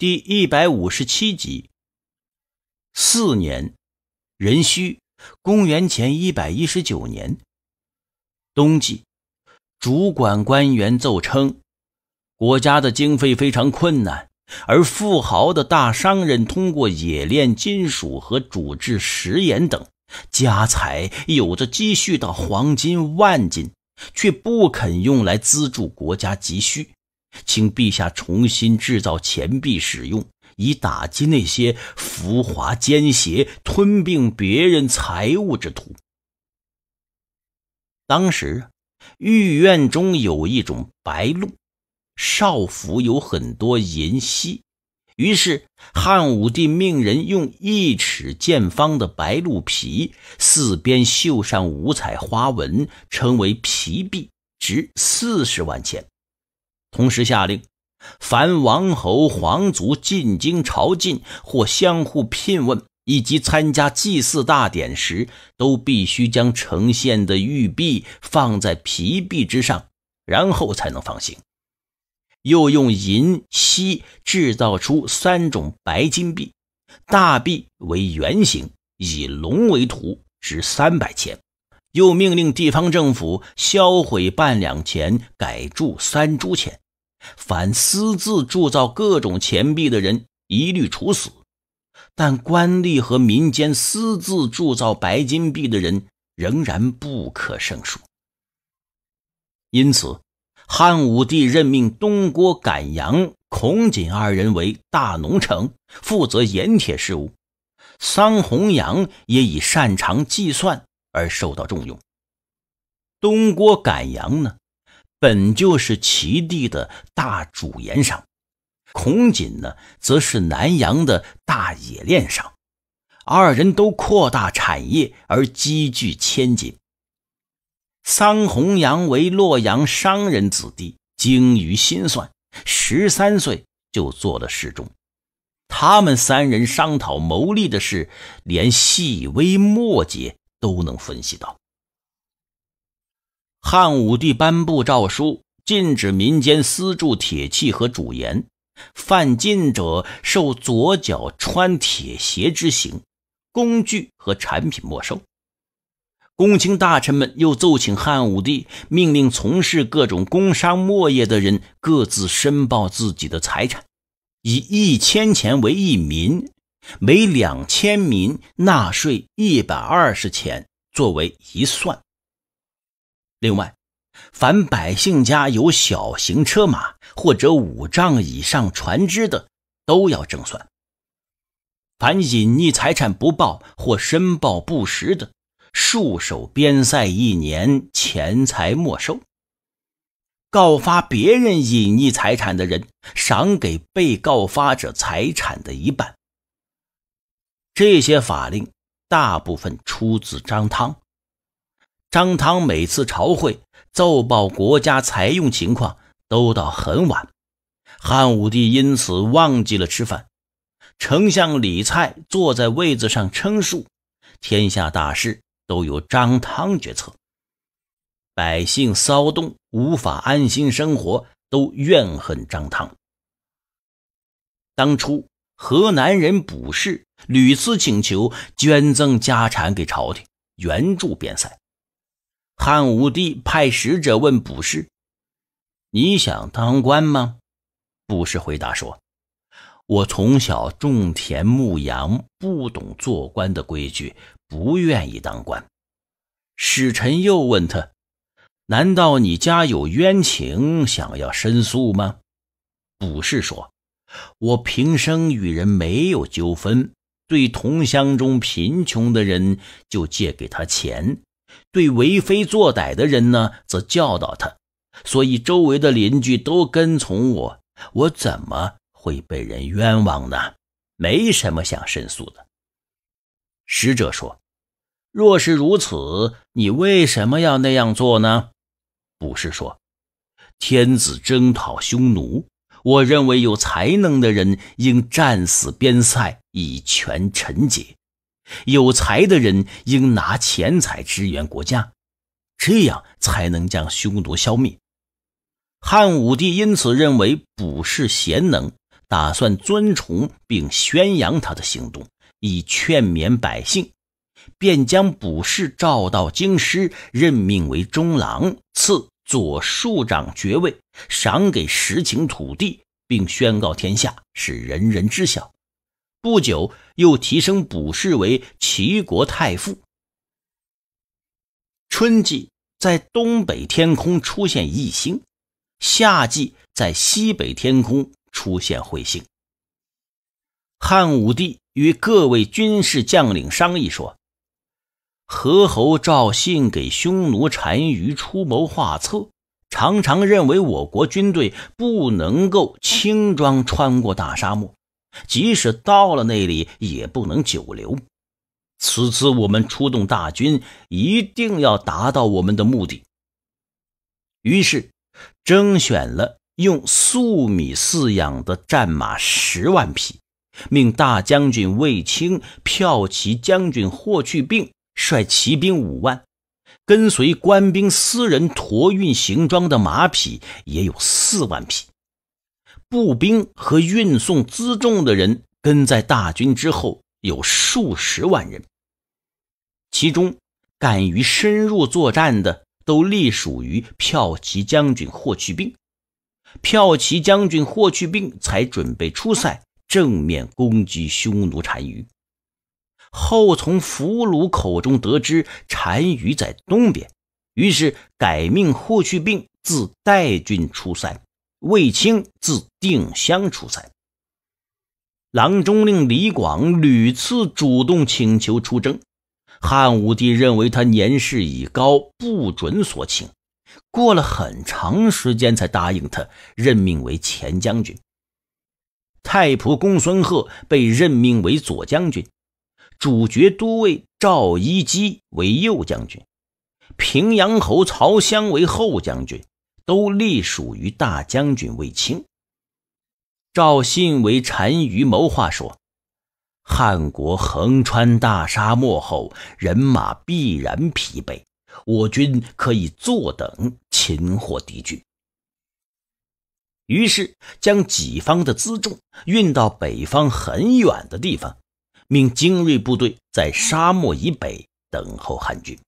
第一百五十七集。四年，壬戌，公元前一百一十九年，冬季，主管官员奏称，国家的经费非常困难，而富豪的大商人通过冶炼金属和煮制食盐等，家财有着积蓄的黄金万金，却不肯用来资助国家急需。请陛下重新制造钱币使用，以打击那些浮华奸邪、吞并别人财物之徒。当时，御苑中有一种白鹿，少府有很多银锡，于是汉武帝命人用一尺见方的白鹿皮，四边绣上五彩花纹，称为皮币，值四十万钱。同时下令，凡王侯皇族进京朝觐或相互聘问，以及参加祭祀大典时，都必须将呈现的玉璧放在皮币之上，然后才能放行。又用银锡制造出三种白金币，大币为圆形，以龙为图，值三百钱。又命令地方政府销毁半两钱，改铸三铢钱。凡私自铸造各种钱币的人，一律处死。但官吏和民间私自铸造白金币的人，仍然不可胜数。因此，汉武帝任命东郭赶阳、孔瑾二人为大农丞，负责盐铁事务。桑弘羊也以擅长计算而受到重用。东郭赶阳呢？本就是齐地的大主盐商，孔瑾呢，则是南阳的大冶炼商，二人都扩大产业而积聚千金。桑弘羊为洛阳商人子弟，精于心算，十三岁就做了侍中。他们三人商讨谋利的事，连细微末节都能分析到。汉武帝颁布诏书，禁止民间私铸铁器和煮盐，犯禁者受左脚穿铁鞋之刑，工具和产品没收。公卿大臣们又奏请汉武帝，命令从事各种工商末业的人各自申报自己的财产，以一千钱为一民，每两千民纳税一百二十钱，作为一算。另外，凡百姓家有小型车马或者五丈以上船只的，都要征算。凡隐匿财产不报或申报不实的，戍守边塞一年，钱财没收。告发别人隐匿财产的人，赏给被告发者财产的一半。这些法令大部分出自张汤。张汤每次朝会奏报国家财用情况，都到很晚。汉武帝因此忘记了吃饭。丞相李蔡坐在位子上称述天下大事，都由张汤决策。百姓骚动，无法安心生活，都怨恨张汤。当初河南人卜氏屡次请求捐赠家产给朝廷，援助边塞。汉武帝派使者问卜氏：“你想当官吗？”卜氏回答说：“我从小种田牧羊，不懂做官的规矩，不愿意当官。”使臣又问他：“难道你家有冤情，想要申诉吗？”卜氏说：“我平生与人没有纠纷，对同乡中贫穷的人就借给他钱。”对为非作歹的人呢，则教导他，所以周围的邻居都跟从我，我怎么会被人冤枉呢？没什么想申诉的。使者说：“若是如此，你为什么要那样做呢？”不士说：“天子征讨匈奴，我认为有才能的人应战死边塞，以全臣节。”有才的人应拿钱财支援国家，这样才能将匈奴消灭。汉武帝因此认为卜式贤能，打算尊崇并宣扬他的行动，以劝勉百姓，便将卜氏召到京师，任命为中郎，赐左庶长爵位，赏给实情土地，并宣告天下，使人人知晓。不久，又提升卜氏为齐国太傅。春季在东北天空出现异星，夏季在西北天空出现彗星。汉武帝与各位军事将领商议说：“何侯赵信给匈奴单于出谋划策，常常认为我国军队不能够轻装穿过大沙漠。”即使到了那里，也不能久留。此次我们出动大军，一定要达到我们的目的。于是，征选了用粟米饲养的战马十万匹，命大将军卫青、骠骑将军霍去病率骑兵五万，跟随官兵私人驮运行装的马匹也有四万匹。步兵和运送辎重的人跟在大军之后，有数十万人。其中敢于深入作战的，都隶属于骠骑将军霍去病。骠骑将军霍去病才准备出塞，正面攻击匈奴单于。后从俘虏口中得知单于在东边，于是改命霍去病自带军出塞。卫青自定襄出塞，郎中令李广屡次主动请求出征，汉武帝认为他年事已高，不准所请。过了很长时间，才答应他，任命为前将军。太仆公孙贺被任命为左将军，主角都尉赵一基为右将军，平阳侯曹襄为后将军。都隶属于大将军卫青。赵信为单于谋划说：“汉国横穿大沙漠后，人马必然疲惫，我军可以坐等擒获敌军。”于是将己方的辎重运到北方很远的地方，命精锐部队在沙漠以北等候汉军。